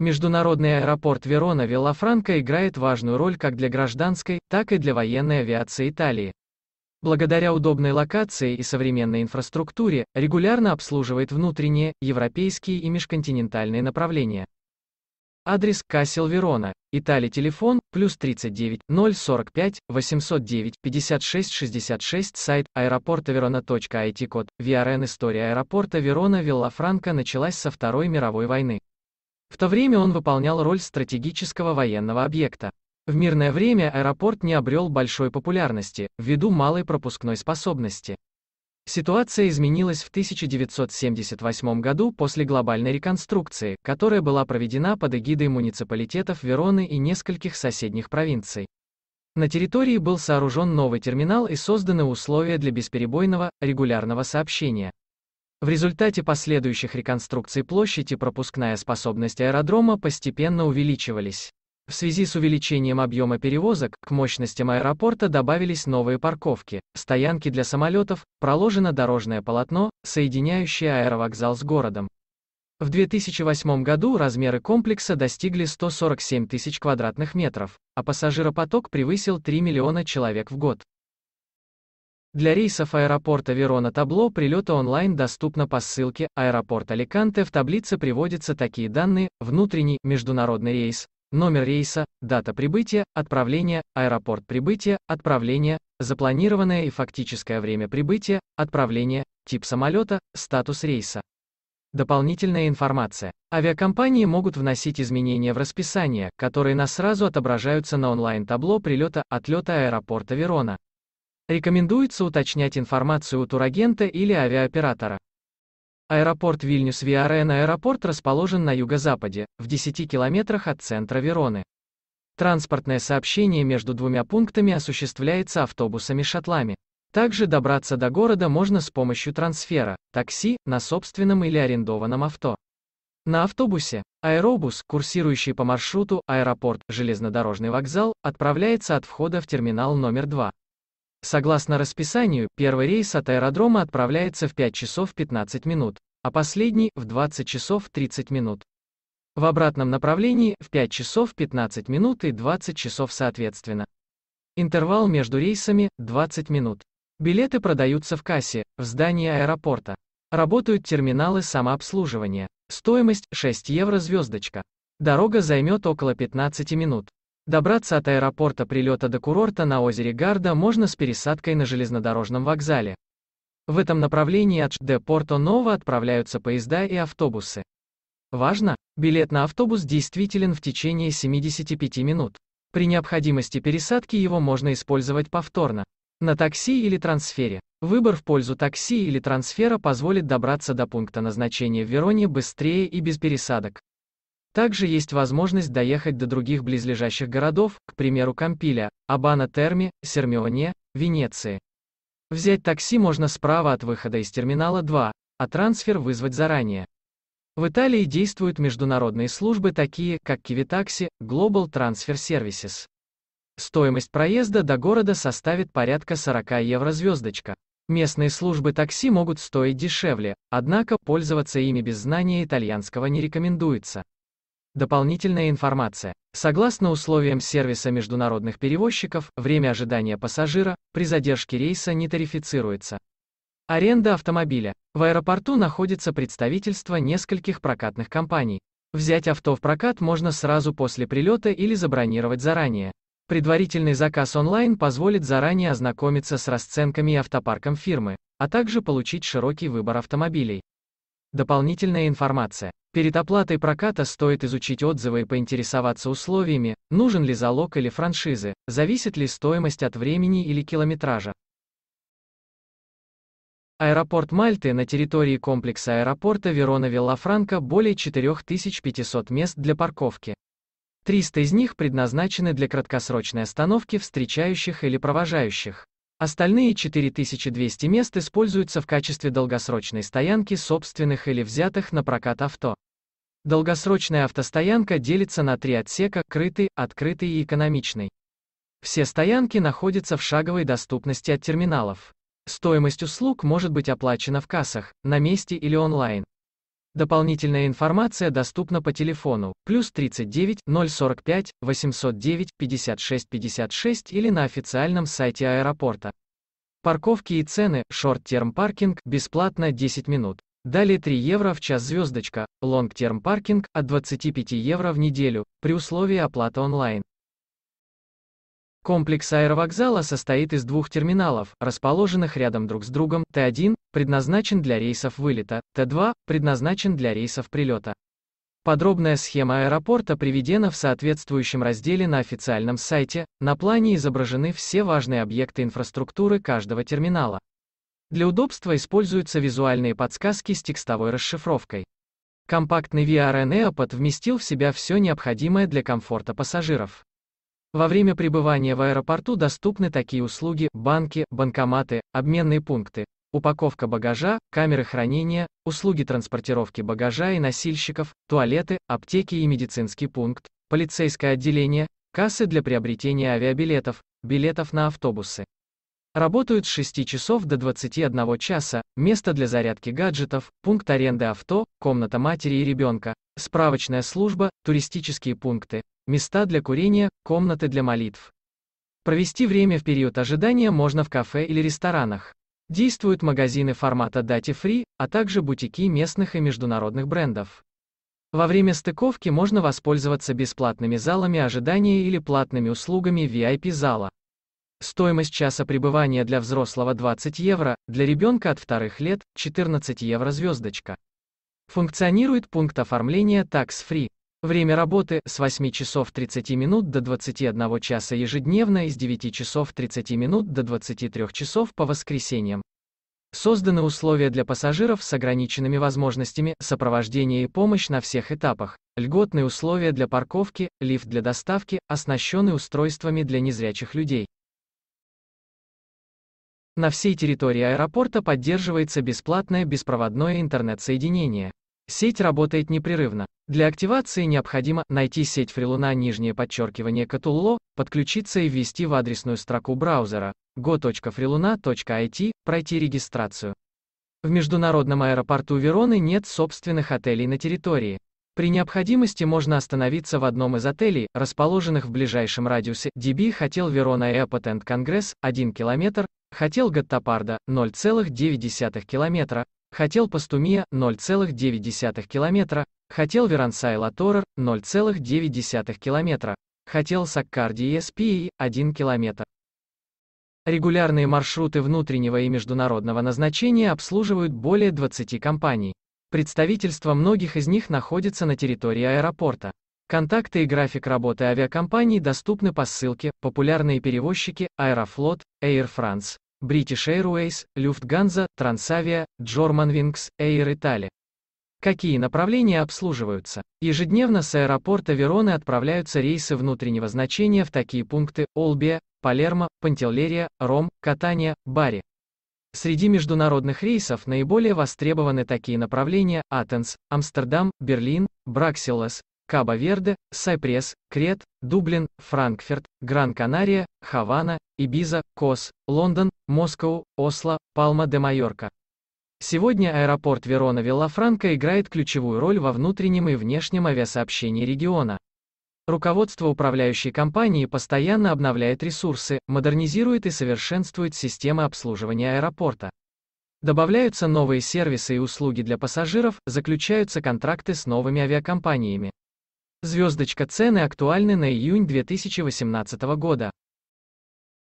Международный аэропорт Верона Веллафранко играет важную роль как для гражданской, так и для военной авиации Италии. Благодаря удобной локации и современной инфраструктуре, регулярно обслуживает внутренние, европейские и межконтинентальные направления. Адрес Кассел Верона, Италия телефон, плюс 39 045 809 56 66 сайт аэропорта код, VRN История аэропорта Верона Виллафранко началась со Второй мировой войны. В то время он выполнял роль стратегического военного объекта. В мирное время аэропорт не обрел большой популярности, ввиду малой пропускной способности. Ситуация изменилась в 1978 году после глобальной реконструкции, которая была проведена под эгидой муниципалитетов Вероны и нескольких соседних провинций. На территории был сооружен новый терминал и созданы условия для бесперебойного, регулярного сообщения. В результате последующих реконструкций площадь и пропускная способность аэродрома постепенно увеличивались. В связи с увеличением объема перевозок, к мощностям аэропорта добавились новые парковки, стоянки для самолетов, проложено дорожное полотно, соединяющее аэровокзал с городом. В 2008 году размеры комплекса достигли 147 тысяч квадратных метров, а пассажиропоток превысил 3 миллиона человек в год. Для рейсов аэропорта Верона табло прилета онлайн доступно по ссылке «Аэропорт Аликанте» в таблице приводятся такие данные, внутренний, международный рейс, номер рейса, дата прибытия, отправление, аэропорт прибытия, отправление, запланированное и фактическое время прибытия, отправление, тип самолета, статус рейса. Дополнительная информация. Авиакомпании могут вносить изменения в расписание, которые на сразу отображаются на онлайн-табло прилета-отлета аэропорта Верона. Рекомендуется уточнять информацию у турагента или авиаоператора. Аэропорт Вильнюс Виарен Аэропорт расположен на юго-западе, в 10 километрах от центра Вероны. Транспортное сообщение между двумя пунктами осуществляется автобусами Шатлами. Также добраться до города можно с помощью трансфера, такси, на собственном или арендованном авто. На автобусе аэробус, курсирующий по маршруту аэропорт-железнодорожный вокзал, отправляется от входа в терминал номер 2. Согласно расписанию, первый рейс от аэродрома отправляется в 5 часов 15 минут, а последний – в 20 часов 30 минут. В обратном направлении – в 5 часов 15 минут и 20 часов соответственно. Интервал между рейсами – 20 минут. Билеты продаются в кассе, в здании аэропорта. Работают терминалы самообслуживания. Стоимость – 6 евро звездочка. Дорога займет около 15 минут. Добраться от аэропорта прилета до курорта на озере Гарда можно с пересадкой на железнодорожном вокзале. В этом направлении от де Порто-Ново отправляются поезда и автобусы. Важно, билет на автобус действителен в течение 75 минут. При необходимости пересадки его можно использовать повторно. На такси или трансфере. Выбор в пользу такси или трансфера позволит добраться до пункта назначения в Вероне быстрее и без пересадок. Также есть возможность доехать до других близлежащих городов, к примеру Кампиля, Абана-Терми, Сермионе, Венеции. Взять такси можно справа от выхода из терминала 2, а трансфер вызвать заранее. В Италии действуют международные службы такие, как Кивитакси, Global Transfer Services. Стоимость проезда до города составит порядка 40 евро звездочка. Местные службы такси могут стоить дешевле, однако пользоваться ими без знания итальянского не рекомендуется. Дополнительная информация. Согласно условиям сервиса международных перевозчиков, время ожидания пассажира при задержке рейса не тарифицируется. Аренда автомобиля. В аэропорту находится представительство нескольких прокатных компаний. Взять авто в прокат можно сразу после прилета или забронировать заранее. Предварительный заказ онлайн позволит заранее ознакомиться с расценками и автопарком фирмы, а также получить широкий выбор автомобилей. Дополнительная информация. Перед оплатой проката стоит изучить отзывы и поинтересоваться условиями, нужен ли залог или франшизы, зависит ли стоимость от времени или километража. Аэропорт Мальты на территории комплекса аэропорта Верона-Веллафранко более 4500 мест для парковки. 300 из них предназначены для краткосрочной остановки встречающих или провожающих. Остальные 4200 мест используются в качестве долгосрочной стоянки собственных или взятых на прокат авто. Долгосрочная автостоянка делится на три отсека – крытый, открытый и экономичный. Все стоянки находятся в шаговой доступности от терминалов. Стоимость услуг может быть оплачена в кассах, на месте или онлайн. Дополнительная информация доступна по телефону плюс 39 045 809 56 56 или на официальном сайте аэропорта. Парковки и цены, шорт-терм паркинг, бесплатно 10 минут. Далее 3 евро в час звездочка, лонг-терм паркинг от 25 евро в неделю, при условии оплаты онлайн. Комплекс аэровокзала состоит из двух терминалов, расположенных рядом друг с другом, Т1 предназначен для рейсов вылета, Т2 предназначен для рейсов прилета. Подробная схема аэропорта приведена в соответствующем разделе на официальном сайте, на плане изображены все важные объекты инфраструктуры каждого терминала. Для удобства используются визуальные подсказки с текстовой расшифровкой. Компактный VR Neopod вместил в себя все необходимое для комфорта пассажиров. Во время пребывания в аэропорту доступны такие услуги, банки, банкоматы, обменные пункты, упаковка багажа, камеры хранения, услуги транспортировки багажа и носильщиков, туалеты, аптеки и медицинский пункт, полицейское отделение, кассы для приобретения авиабилетов, билетов на автобусы. Работают с 6 часов до 21 часа, место для зарядки гаджетов, пункт аренды авто, комната матери и ребенка, справочная служба, туристические пункты, места для курения, комнаты для молитв. Провести время в период ожидания можно в кафе или ресторанах. Действуют магазины формата Dati Free, а также бутики местных и международных брендов. Во время стыковки можно воспользоваться бесплатными залами ожидания или платными услугами VIP-зала. Стоимость часа пребывания для взрослого 20 евро, для ребенка от вторых лет 14 евро звездочка. Функционирует пункт оформления Tax Free. Время работы с 8 часов 30 минут до 21 часа ежедневно и с 9 часов 30 минут до 23 часов по воскресеньям. Созданы условия для пассажиров с ограниченными возможностями, сопровождение и помощь на всех этапах, льготные условия для парковки, лифт для доставки, оснащенный устройствами для незрячих людей. На всей территории аэропорта поддерживается бесплатное беспроводное интернет-соединение. Сеть работает непрерывно. Для активации необходимо найти сеть фрилуна нижнее подчеркивание Катулло, подключиться и ввести в адресную строку браузера go.freeluna.it, пройти регистрацию. В международном аэропорту Вероны нет собственных отелей на территории. При необходимости можно остановиться в одном из отелей, расположенных в ближайшем радиусе. DB хотел Верона Эпатент Конгресс 1 км, хотел Гаттапарда 0,9 км, Хотел Пастумия 0,9 километра, хотел Верансай Латорер 0,9 километра, хотел Саккарди Еспии 1 километр. Регулярные маршруты внутреннего и международного назначения обслуживают более 20 компаний. Представительства многих из них находятся на территории аэропорта. Контакты и график работы авиакомпаний доступны по ссылке «Популярные перевозчики», «Аэрофлот», «Air France», British Airways, Lufthansa, Transavia, Germanwings, Air Italy. Какие направления обслуживаются? Ежедневно с аэропорта Вероны отправляются рейсы внутреннего значения в такие пункты Олбия, Палермо, Пантеллерия, Ром, Катания, Бари. Среди международных рейсов наиболее востребованы такие направления Атенс, Амстердам, Берлин, Браксилас, Кабо-Верде, Сайпрес, Крет, Дублин, Франкфурт, Гран-Канария, Хавана, Ибиза, Кос, Лондон, Москва, Осло, Палма-де-Майорка. Сегодня аэропорт Верона-Виллафранко играет ключевую роль во внутреннем и внешнем авиасообщении региона. Руководство управляющей компании постоянно обновляет ресурсы, модернизирует и совершенствует системы обслуживания аэропорта. Добавляются новые сервисы и услуги для пассажиров, заключаются контракты с новыми авиакомпаниями. Звездочка цены актуальны на июнь 2018 года.